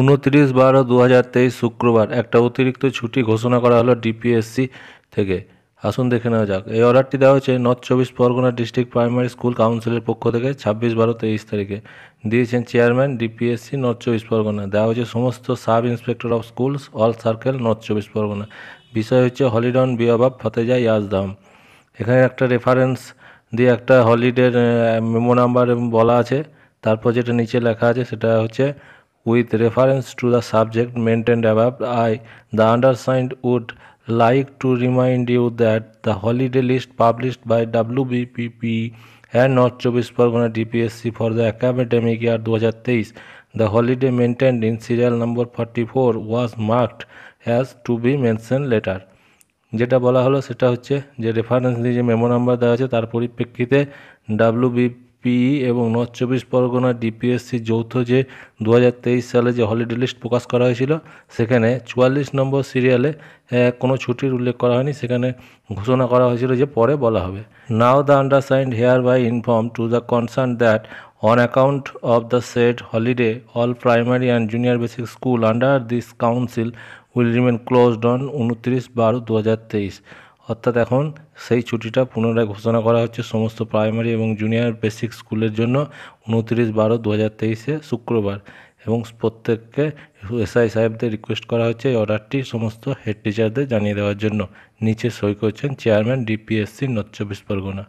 উনত্রিশ বারো দু হাজার তেইশ শুক্রবার একটা অতিরিক্ত ছুটি ঘোষণা করা হলো ডিপিএসসি থেকে আসুন দেখে নেওয়া যাক এই অর্ডারটি দেওয়া হয়েছে নর্থ চব্বিশ পরগনা ডিস্ট্রিক্ট প্রাইমারি স্কুল কাউন্সিলের পক্ষ থেকে ছাব্বিশ বারো তেইশ তারিখে দিয়েছেন চেয়ারম্যান ডিপিএসসি নর্থ চব্বিশ পরগনা দেওয়া হয়েছে সমস্ত sub inspector of schools all circle north চব্বিশ পরগনা বিষয় হচ্ছে হলিডন বিয়বাব ফতেজা ইয়াজদাম এখানে একটা রেফারেন্স দিয়ে একটা হলিডের মেমো নাম্বার বলা আছে তারপর যেটা নিচে লেখা আছে সেটা হচ্ছে with reference to the subject maintained above, I, the undersigned, would like to remind you that the holiday list published by WBPP and North Chobis pargona DPSC for the academic year 2023, the holiday maintained in serial number 44 was marked as to be mentioned later. যেটা বলা হলো সেটা হচ্ছে যে reference দিয়ে যে memo number দেওয়া আছে তার পরিপ্রেক্ষিতে ডাব্লু পিই এবং নর্থ চব্বিশ পরগনা ডিপিএসসি যৌথ যে দু সালে যে হলিডে লিস্ট প্রকাশ করা হয়েছিল সেখানে চুয়াল্লিশ নম্বর সিরিয়ালে কোনো ছুটির উল্লেখ করা হয়নি সেখানে ঘোষণা করা হয়েছিল যে পরে বলা হবে now the undersigned hereby inform to the concern that of the set holiday all primary and primary and school under this council will remain closed on উনত্রিশ বারো দু হাজার তেইশ অর্থাৎ এখন সেই ছুটিটা পুনরায় ঘোষণা করা হচ্ছে সমস্ত প্রাইমারি এবং জুনিয়র বেসিক স্কুলের জন্য উনত্রিশ বারো দু হাজার তেইশে শুক্রবার এবং প্রত্যেককে এসআই সাহেবদের রিকোয়েস্ট করা হচ্ছে এই অর্ডারটি সমস্ত হেড টিচারদের জানিয়ে দেওয়ার জন্য নিচে সই করছেন চেয়ারম্যান ডিপিএসসি নর্থ চব্বিশ পরগনা